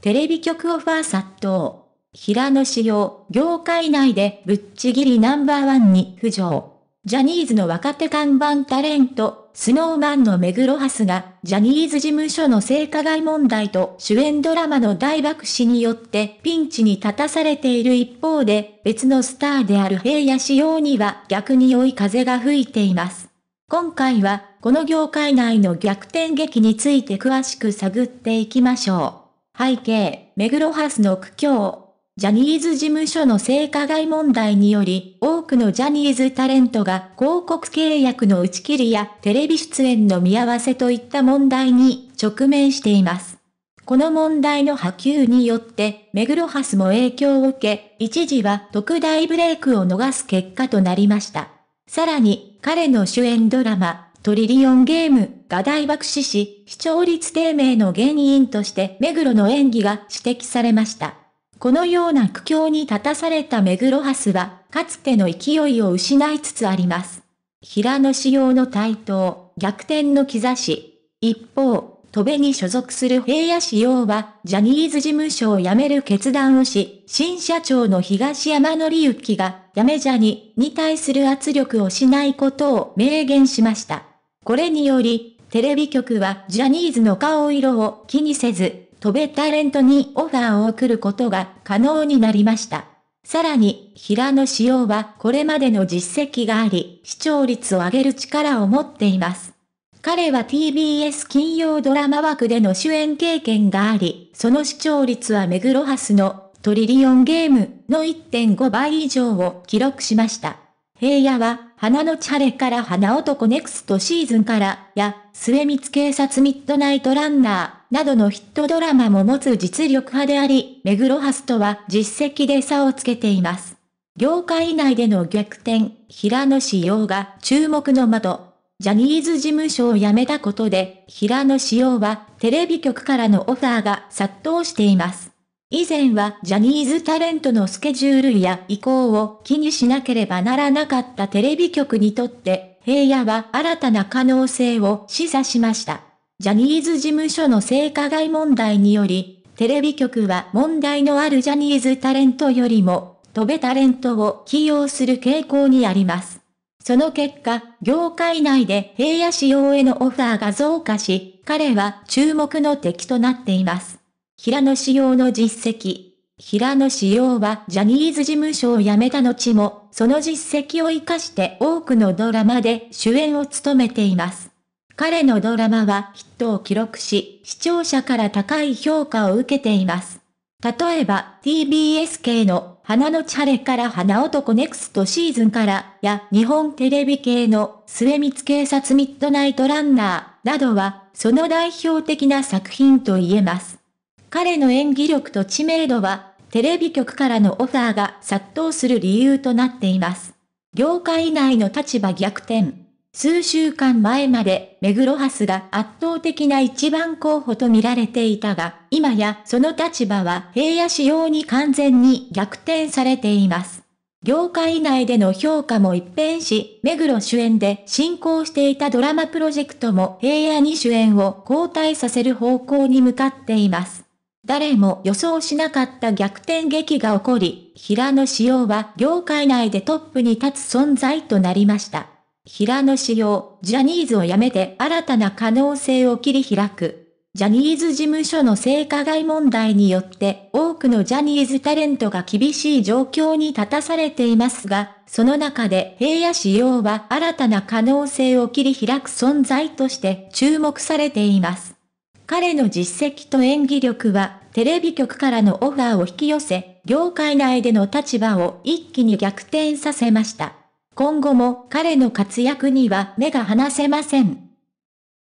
テレビ局オファー殺到。平野紫耀、業界内でぶっちぎりナンバーワンに浮上。ジャニーズの若手看板タレント、スノーマンのメグロハスが、ジャニーズ事務所の性加害問題と主演ドラマの大爆死によってピンチに立たされている一方で、別のスターである平野仕様には逆に良い風が吹いています。今回は、この業界内の逆転劇について詳しく探っていきましょう。背景、目黒ハスの苦境。ジャニーズ事務所の性加害問題により、多くのジャニーズタレントが広告契約の打ち切りやテレビ出演の見合わせといった問題に直面しています。この問題の波及によって、目黒ハスも影響を受け、一時は特大ブレイクを逃す結果となりました。さらに、彼の主演ドラマ、トリリオンゲームが大爆死し、視聴率低迷の原因として目黒の演技が指摘されました。このような苦境に立たされた目黒ハスは、かつての勢いを失いつつあります。平野仕様の台頭、逆転の兆し。一方、戸部に所属する平野仕様は、ジャニーズ事務所を辞める決断をし、新社長の東山紀之が、辞めジャニに対する圧力をしないことを明言しました。これにより、テレビ局はジャニーズの顔色を気にせず、飛べタレントにオファーを送ることが可能になりました。さらに、平野紫耀はこれまでの実績があり、視聴率を上げる力を持っています。彼は TBS 金曜ドラマ枠での主演経験があり、その視聴率はメグロハスのトリリオンゲームの1.5倍以上を記録しました。平野は、花のチャレから花男ネクストシーズンから、や、末光警察ミッドナイトランナー、などのヒットドラマも持つ実力派であり、目黒ハスとは実績で差をつけています。業界内での逆転、平野志陽が注目の的。ジャニーズ事務所を辞めたことで、平野志陽はテレビ局からのオファーが殺到しています。以前はジャニーズタレントのスケジュールや意向を気にしなければならなかったテレビ局にとって、平野は新たな可能性を示唆しました。ジャニーズ事務所の性加害問題により、テレビ局は問題のあるジャニーズタレントよりも、飛べタレントを起用する傾向にあります。その結果、業界内で平野仕様へのオファーが増加し、彼は注目の敵となっています。平野紫耀の実績。平野紫耀はジャニーズ事務所を辞めた後も、その実績を活かして多くのドラマで主演を務めています。彼のドラマはヒットを記録し、視聴者から高い評価を受けています。例えば、TBS 系の花のチャレから花男ネクストシーズンからや日本テレビ系の末光警察ミッドナイトランナーなどは、その代表的な作品と言えます。彼の演技力と知名度は、テレビ局からのオファーが殺到する理由となっています。業界内の立場逆転。数週間前まで、メグロハスが圧倒的な一番候補と見られていたが、今やその立場は平野仕様に完全に逆転されています。業界内での評価も一変し、目黒主演で進行していたドラマプロジェクトも平野に主演を交代させる方向に向かっています。誰も予想しなかった逆転劇が起こり、平野紫耀は業界内でトップに立つ存在となりました。平野紫耀、ジャニーズを辞めて新たな可能性を切り開く。ジャニーズ事務所の性加害問題によって多くのジャニーズタレントが厳しい状況に立たされていますが、その中で平野紫耀は新たな可能性を切り開く存在として注目されています。彼の実績と演技力は、テレビ局からのオファーを引き寄せ、業界内での立場を一気に逆転させました。今後も彼の活躍には目が離せません。